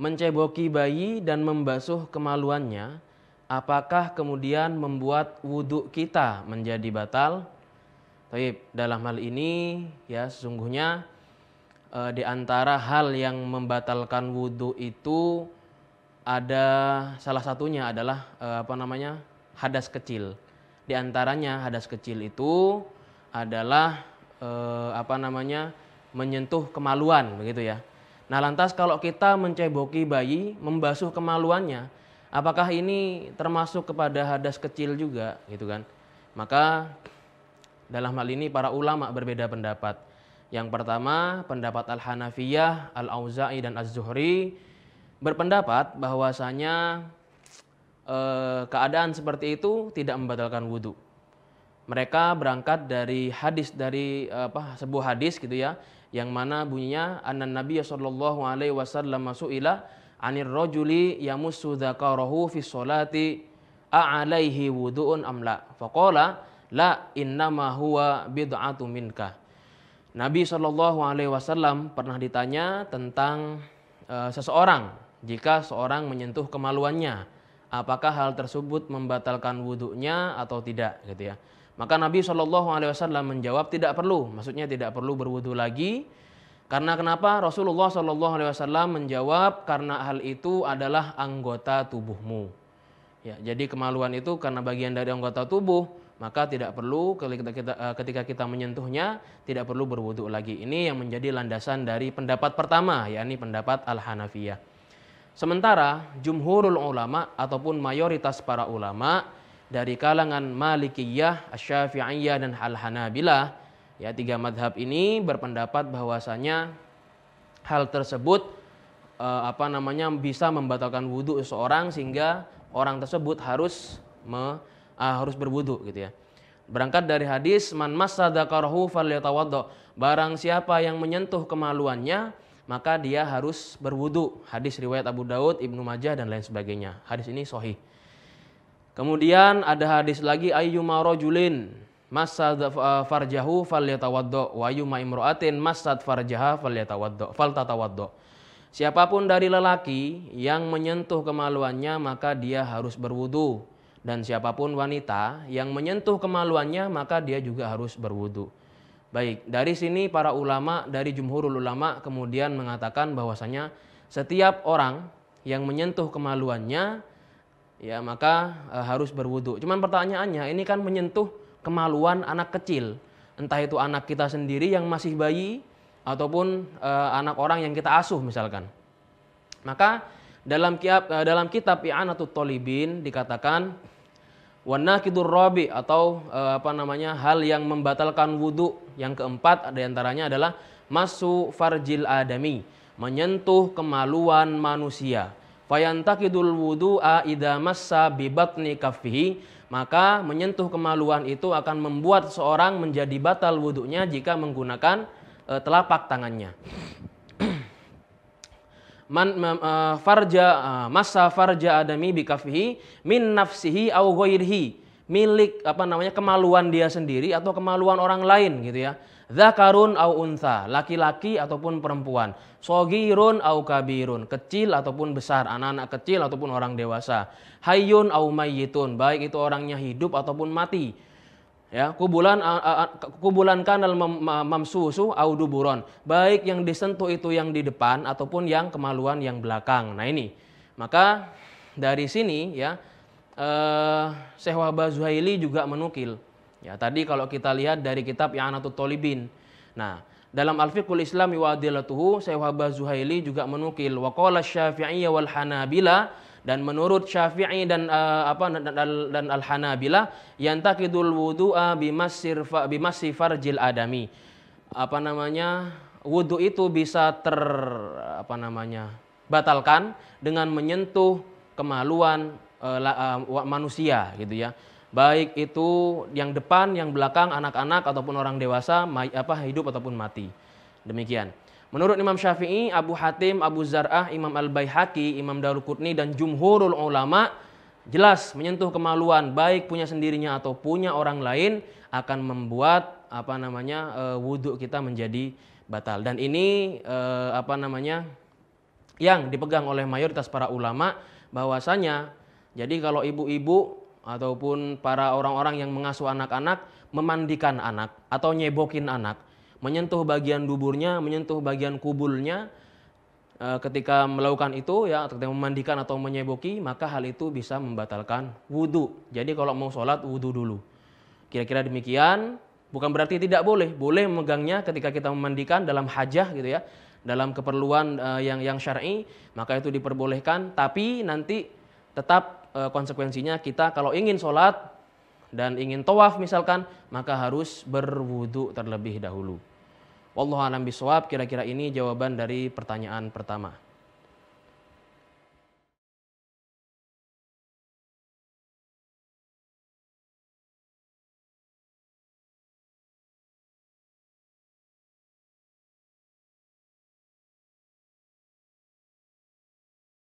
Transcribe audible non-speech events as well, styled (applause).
menceboki bayi dan membasuh kemaluannya, apakah kemudian membuat wudhu kita menjadi batal? Taib, dalam hal ini ya sesungguhnya e, di antara hal yang membatalkan wudhu itu ada salah satunya adalah e, apa namanya hadas kecil. Di antaranya hadas kecil itu adalah e, apa namanya menyentuh kemaluan begitu ya Nah lantas kalau kita menceboki bayi, membasuh kemaluannya, apakah ini termasuk kepada hadas kecil juga gitu kan? Maka dalam hal ini para ulama berbeda pendapat. Yang pertama, pendapat Al-Hanafiyah, Al-Auza'i dan Az-Zuhri berpendapat bahwasanya eh, keadaan seperti itu tidak membatalkan wudhu mereka berangkat dari hadis dari eh, apa sebuah hadis gitu ya yang mana bunyinya anan nabi sallallahu alaihi wasallam masuila anir rajuli yamussu dzakarahu fi sholati a alaihi wudu'un amla faqala la innama huwa bid'atu minka Nabi Shallallahu Alaihi Wasallam pernah ditanya tentang e, seseorang jika seorang menyentuh kemaluannya, apakah hal tersebut membatalkan wudhunya atau tidak, gitu ya. Maka Nabi Shallallahu Alaihi Wasallam menjawab tidak perlu, maksudnya tidak perlu berwudhu lagi. Karena kenapa Rasulullah Shallallahu Alaihi Wasallam menjawab karena hal itu adalah anggota tubuhmu. Ya, jadi kemaluan itu karena bagian dari anggota tubuh, maka tidak perlu ketika kita, eh, ketika kita menyentuhnya tidak perlu berwudhu lagi. Ini yang menjadi landasan dari pendapat pertama, yakni pendapat Al-Hanafiyah. Sementara jumhurul ulama ataupun mayoritas para ulama dari kalangan Malikiyah, Syafi'iyah dan Al-Hanabilah. Ya, tiga madhab ini berpendapat bahwasanya hal tersebut eh, apa namanya bisa membatalkan wudhu seorang sehingga orang tersebut harus me, ah, harus berwudhu gitu ya. Berangkat dari hadis man massadakarahu falyatawaddo. Barang siapa yang menyentuh kemaluannya maka dia harus berwudhu Hadis riwayat Abu Daud, Ibnu Majah dan lain sebagainya. Hadis ini sohi Kemudian ada hadis lagi ayyuma rajulin masad farjahu falyatawaddo wa ayyuma imra'atin masad farjaha falyatawaddo faltatawaddo. Siapapun dari lelaki yang menyentuh kemaluannya maka dia harus berwudu dan siapapun wanita yang menyentuh kemaluannya maka dia juga harus berwudu. Baik, dari sini para ulama dari jumhurul ulama kemudian mengatakan bahwasanya setiap orang yang menyentuh kemaluannya ya maka e, harus berwudhu. Cuman pertanyaannya ini kan menyentuh kemaluan anak kecil, entah itu anak kita sendiri yang masih bayi ataupun e, anak orang yang kita asuh misalkan. Maka dalam kitab e, dalam kitab I'anatut Tolibin dikatakan wana wanakidur robi atau e, apa namanya hal yang membatalkan wudhu yang keempat ada antaranya adalah masu farjil adami menyentuh kemaluan manusia fayantakidul wudu'a idza massa bi batni maka menyentuh kemaluan itu akan membuat seorang menjadi batal wudhunya jika menggunakan e, telapak tangannya (clears throat) man eh, farja eh, masa farja adami bikafihi min nafsihi au ghairihi milik apa namanya kemaluan dia sendiri atau kemaluan orang lain gitu ya Zakarun au untha, laki-laki ataupun perempuan. Sogirun au kabirun, kecil ataupun besar, anak-anak kecil ataupun orang dewasa. Hayyun au mayyitun, baik itu orangnya hidup ataupun mati. Ya, kubulan kubulan kanal mamsusu au duburon, baik yang disentuh itu yang di depan ataupun yang kemaluan yang belakang. Nah ini, maka dari sini ya eh, Syekh Wahbah Zuhaili juga menukil Ya, tadi kalau kita lihat dari kitab yang Ya'anatul Tolibin. Nah, dalam Al-Fiqhul Islami wa Adilatuhu, Syekh Zuhaili juga menukil waqala Syafi'i wal Hanabila dan menurut Syafi'i dan uh, apa dan, dan Al-Hanabila takidul wudu'a bimasir bimasi jil adami. Apa namanya? Wudu itu bisa ter apa namanya? batalkan dengan menyentuh kemaluan uh, uh, manusia gitu ya baik itu yang depan, yang belakang, anak-anak ataupun orang dewasa, apa hidup ataupun mati. Demikian. Menurut Imam Syafi'i, Abu Hatim, Abu Zar'ah, Imam Al-Baihaqi, Imam Daruqutni dan jumhurul ulama jelas menyentuh kemaluan baik punya sendirinya atau punya orang lain akan membuat apa namanya eh, wudhu kita menjadi batal dan ini eh, apa namanya yang dipegang oleh mayoritas para ulama bahwasanya jadi kalau ibu-ibu ataupun para orang-orang yang mengasuh anak-anak memandikan anak atau nyebokin anak, menyentuh bagian duburnya, menyentuh bagian kubulnya e, ketika melakukan itu ya ketika memandikan atau menyeboki maka hal itu bisa membatalkan wudhu. Jadi kalau mau sholat wudhu dulu. Kira-kira demikian. Bukan berarti tidak boleh, boleh megangnya ketika kita memandikan dalam hajah gitu ya, dalam keperluan e, yang yang syar'i maka itu diperbolehkan. Tapi nanti tetap Eh, konsekuensinya kita kalau ingin sholat dan ingin tawaf misalkan maka harus berwudu terlebih dahulu. Wallahu alam bishawab. kira-kira ini jawaban dari pertanyaan pertama.